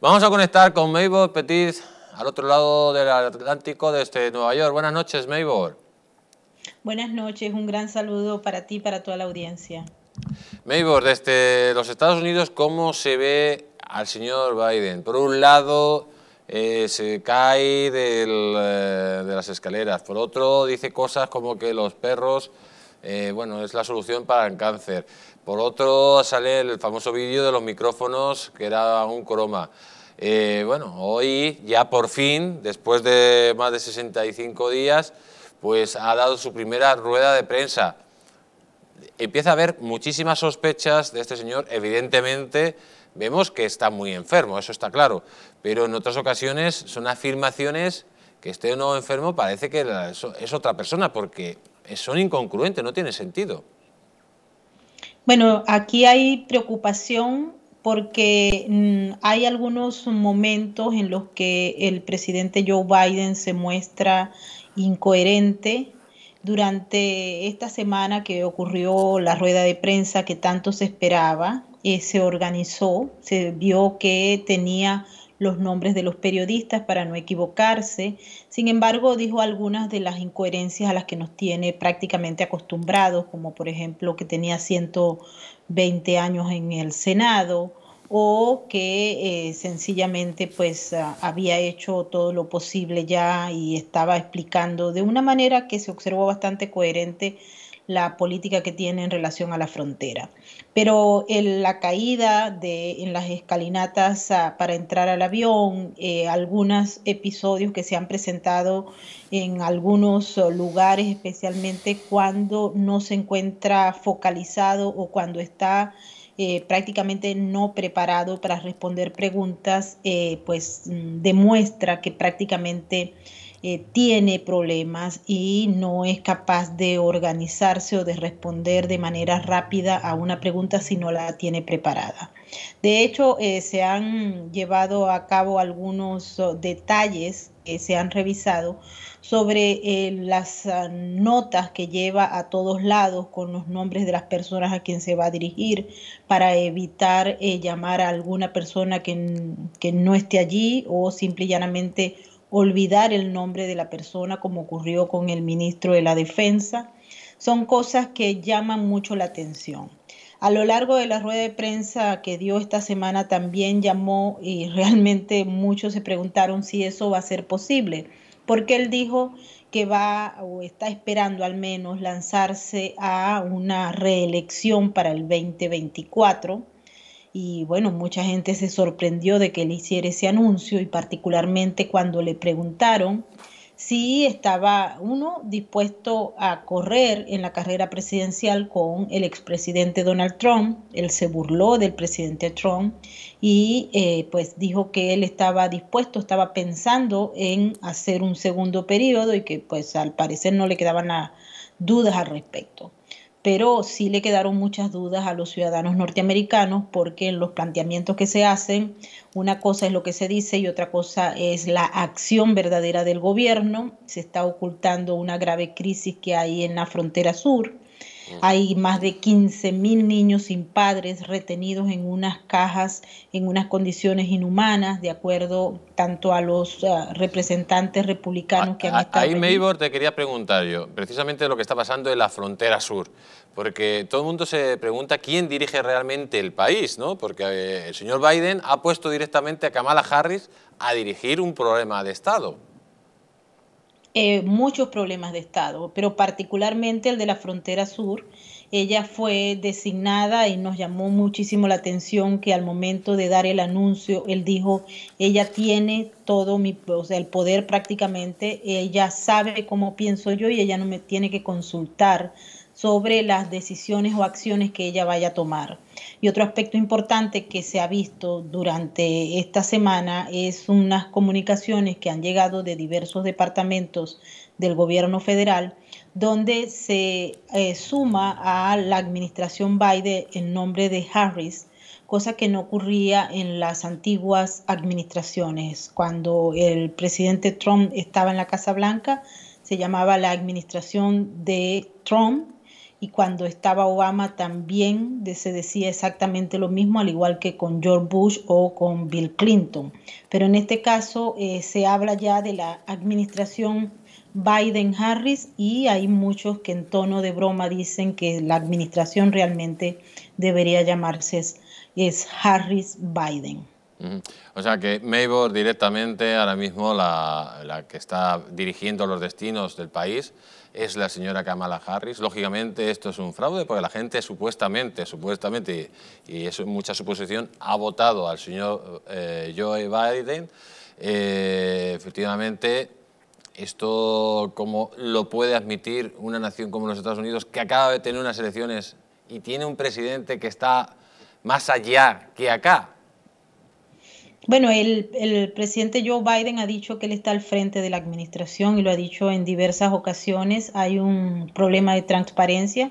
Vamos a conectar con Maybor Petit al otro lado del Atlántico desde este Nueva York. Buenas noches, Maybor. Buenas noches, un gran saludo para ti y para toda la audiencia. Maybor, desde los Estados Unidos, ¿cómo se ve al señor Biden? Por un lado, eh, se cae eh, de las escaleras, por otro, dice cosas como que los perros eh, bueno, es la solución para el cáncer. Por otro sale el famoso vídeo de los micrófonos, que era un croma. Eh, bueno, hoy ya por fin, después de más de 65 días, pues ha dado su primera rueda de prensa. Empieza a haber muchísimas sospechas de este señor, evidentemente vemos que está muy enfermo, eso está claro, pero en otras ocasiones son afirmaciones que esté o no enfermo parece que es otra persona, porque son incongruentes, no tiene sentido. Bueno, aquí hay preocupación porque mm, hay algunos momentos en los que el presidente Joe Biden se muestra incoherente. Durante esta semana que ocurrió la rueda de prensa que tanto se esperaba, eh, se organizó, se vio que tenía los nombres de los periodistas para no equivocarse. Sin embargo, dijo algunas de las incoherencias a las que nos tiene prácticamente acostumbrados, como por ejemplo que tenía 120 años en el Senado o que eh, sencillamente pues ah, había hecho todo lo posible ya y estaba explicando de una manera que se observó bastante coherente la política que tiene en relación a la frontera. Pero la caída de, en las escalinatas ah, para entrar al avión, eh, algunos episodios que se han presentado en algunos oh, lugares, especialmente cuando no se encuentra focalizado o cuando está eh, prácticamente no preparado para responder preguntas, eh, pues mm, demuestra que prácticamente eh, tiene problemas y no es capaz de organizarse o de responder de manera rápida a una pregunta si no la tiene preparada. De hecho, eh, se han llevado a cabo algunos eh, detalles que se han revisado sobre las ah, notas que lleva a todos lados con los nombres de las personas a quien se va a dirigir para evitar llamar a alguna persona que, que no esté allí o simplemente olvidar el nombre de la persona, como ocurrió con el ministro de la Defensa, son cosas que llaman mucho la atención. A lo largo de la rueda de prensa que dio esta semana también llamó y realmente muchos se preguntaron si eso va a ser posible, porque él dijo que va o está esperando al menos lanzarse a una reelección para el 2024 y bueno, mucha gente se sorprendió de que él hiciera ese anuncio y particularmente cuando le preguntaron si estaba uno dispuesto a correr en la carrera presidencial con el expresidente Donald Trump. Él se burló del presidente Trump y eh, pues dijo que él estaba dispuesto, estaba pensando en hacer un segundo periodo y que pues al parecer no le quedaban dudas al respecto pero sí le quedaron muchas dudas a los ciudadanos norteamericanos porque en los planteamientos que se hacen, una cosa es lo que se dice y otra cosa es la acción verdadera del gobierno. Se está ocultando una grave crisis que hay en la frontera sur. Hay más de 15.000 niños sin padres retenidos en unas cajas, en unas condiciones inhumanas, de acuerdo tanto a los eh, representantes republicanos que han estado. Ahí, Maybor, te quería preguntar yo, precisamente lo que está pasando en la frontera sur, porque todo el mundo se pregunta quién dirige realmente el país, ¿no? Porque eh, el señor Biden ha puesto directamente a Kamala Harris a dirigir un problema de Estado. Eh, muchos problemas de Estado, pero particularmente el de la frontera sur. Ella fue designada y nos llamó muchísimo la atención que al momento de dar el anuncio, él dijo, ella tiene todo mi, o sea, el poder prácticamente, ella sabe cómo pienso yo y ella no me tiene que consultar sobre las decisiones o acciones que ella vaya a tomar. Y otro aspecto importante que se ha visto durante esta semana es unas comunicaciones que han llegado de diversos departamentos del gobierno federal, donde se eh, suma a la administración Biden en nombre de Harris, cosa que no ocurría en las antiguas administraciones. Cuando el presidente Trump estaba en la Casa Blanca, se llamaba la administración de Trump y cuando estaba Obama también se decía exactamente lo mismo, al igual que con George Bush o con Bill Clinton. Pero en este caso eh, se habla ya de la administración Biden-Harris y hay muchos que en tono de broma dicen que la administración realmente debería llamarse es Harris-Biden. O sea que Maybor directamente, ahora mismo la, que está dirigiendo los destinos del país, es la señora Kamala Harris. Lógicamente esto es un fraude porque la gente supuestamente, supuestamente, y es mucha suposición, ha votado al señor eh, Joe Biden. Eh, efectivamente, esto como lo puede admitir una nación como los Estados Unidos, que acaba de tener unas elecciones y tiene un presidente que está más allá que acá, bueno, el, presidente Joe Biden ha dicho que él está al frente de la administración y lo ha dicho en diversas ocasiones. Hay un problema de transparencia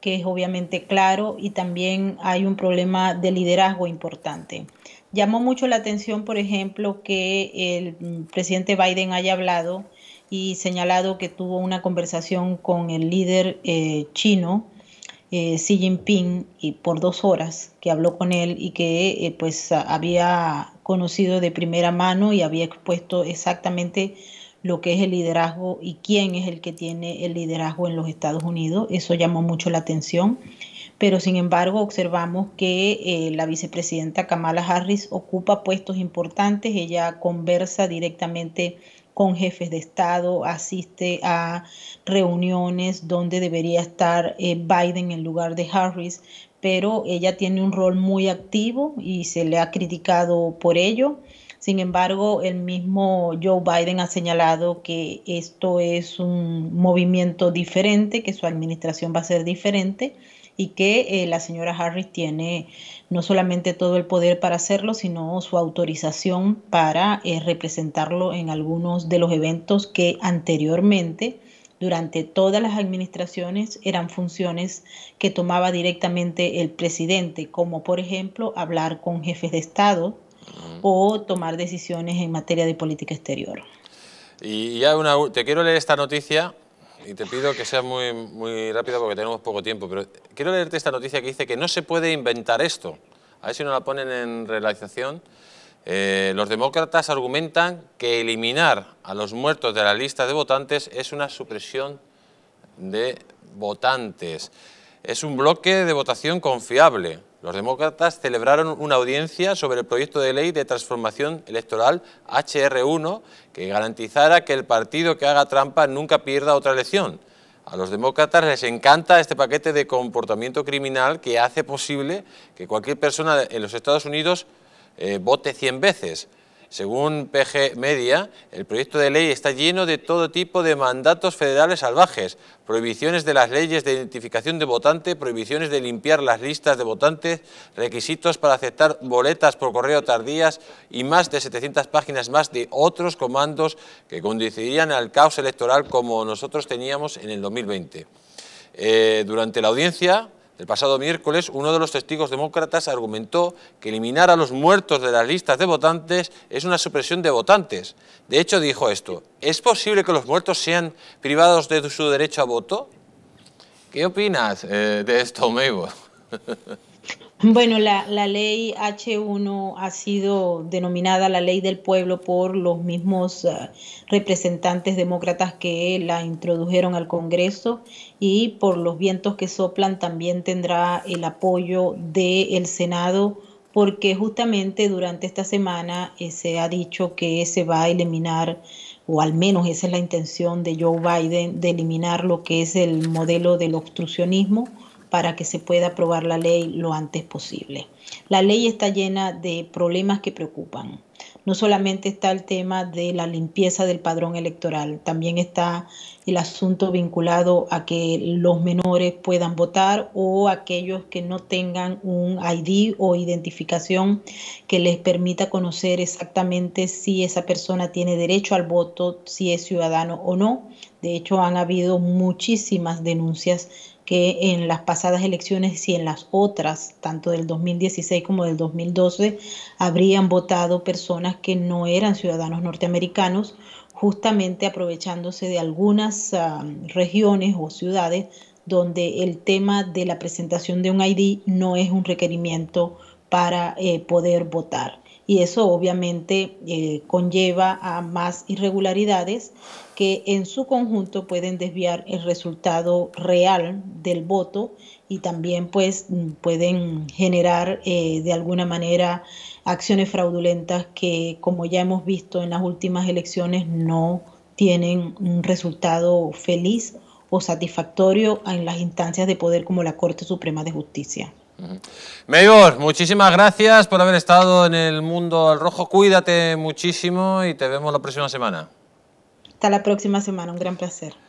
que es obviamente claro y también hay un problema de liderazgo importante. Llamó mucho la atención, por ejemplo, que el presidente Biden haya hablado y señalado que tuvo una conversación con el líder eh, chino, eh, Xi Jinping, y por dos horas, que habló con él y que eh, pues había conocido de primera mano y había expuesto exactamente lo que es el liderazgo y quién es el que tiene el liderazgo en los Estados Unidos. Eso llamó mucho la atención. Pero sin embargo observamos que eh, la vicepresidenta Kamala Harris ocupa puestos importantes. Ella conversa directamente con jefes de Estado, asiste a reuniones donde debería estar eh, Biden en lugar de Harris, pero ella tiene un rol muy activo y se le ha criticado por ello. Sin embargo, el mismo Joe Biden ha señalado que esto es un movimiento diferente, que su administración va a ser diferente y que eh, la señora Harris tiene no solamente todo el poder para hacerlo, sino su autorización para eh, representarlo en algunos de los eventos que anteriormente durante todas las administraciones eran funciones que tomaba directamente el presidente, como por ejemplo hablar con jefes de Estado o tomar decisiones en materia de política exterior. Y ya una, te quiero leer esta noticia y te pido que seas muy, muy porque tenemos poco tiempo, pero quiero leerte esta noticia que dice que no se puede inventar esto. A ver si no la ponen en realización. Eh, los demócratas argumentan que eliminar a los muertos de la lista de votantes es una supresión de votantes. Es un bloque de votación confiable. Los demócratas celebraron una audiencia sobre el proyecto de ley de transformación electoral HR1 que garantizara que el partido que haga trampa nunca pierda otra elección. A los demócratas les encanta este paquete de comportamiento criminal que hace posible que cualquier persona en los Estados Unidos eh, vote 100 veces. Según PG Media, el proyecto de ley está lleno de todo tipo de mandatos federales salvajes, prohibiciones de las leyes de identificación de votante, prohibiciones de limpiar las listas de votantes, requisitos para aceptar boletas por correo tardías y más de 700 páginas más de otros comandos que conducirían al caos electoral como nosotros teníamos en el 2020. Eh, durante la audiencia, el pasado miércoles, uno de los testigos demócratas argumentó que eliminar a los muertos de las listas de votantes es una supresión de votantes. De hecho, dijo esto, ¿es posible que los muertos sean privados de su derecho a voto? ¿Qué opinas eh, de esto, Mabel? Bueno, la, la, ley H1 ha sido denominada la ley del pueblo por los mismos eh, representantes demócratas que la introdujeron al Congreso y por los vientos que soplan también tendrá el apoyo del Senado porque justamente durante esta semana eh, se ha dicho que se va a eliminar o al menos esa es la intención de Joe Biden de eliminar lo que es el modelo del obstruccionismo para que se pueda aprobar la ley lo antes posible. La ley está llena de problemas que preocupan. No solamente está el tema de la limpieza del padrón electoral, también está el asunto vinculado a que los menores puedan votar o aquellos que no tengan un ID o identificación que les permita conocer exactamente si esa persona tiene derecho al voto, si es ciudadano o no. De hecho, han habido muchísimas denuncias que en las pasadas elecciones y en las otras, tanto del 2016 como del 2012, habrían votado personas que no eran ciudadanos norteamericanos, justamente aprovechándose de algunas regiones o ciudades donde el tema de la presentación de un ID no es un requerimiento para eh, poder votar y eso obviamente eh, conlleva a más irregularidades que en su conjunto pueden desviar el resultado real del voto y también pues pueden generar eh, de alguna manera acciones fraudulentas que como ya hemos visto en las últimas elecciones no tienen un resultado feliz o satisfactorio en las instancias de poder como la Corte Suprema de Justicia. Mayor, muchísimas gracias por haber estado en el mundo al rojo. Cuídate muchísimo y te vemos la próxima semana. Hasta la próxima semana, un gran placer.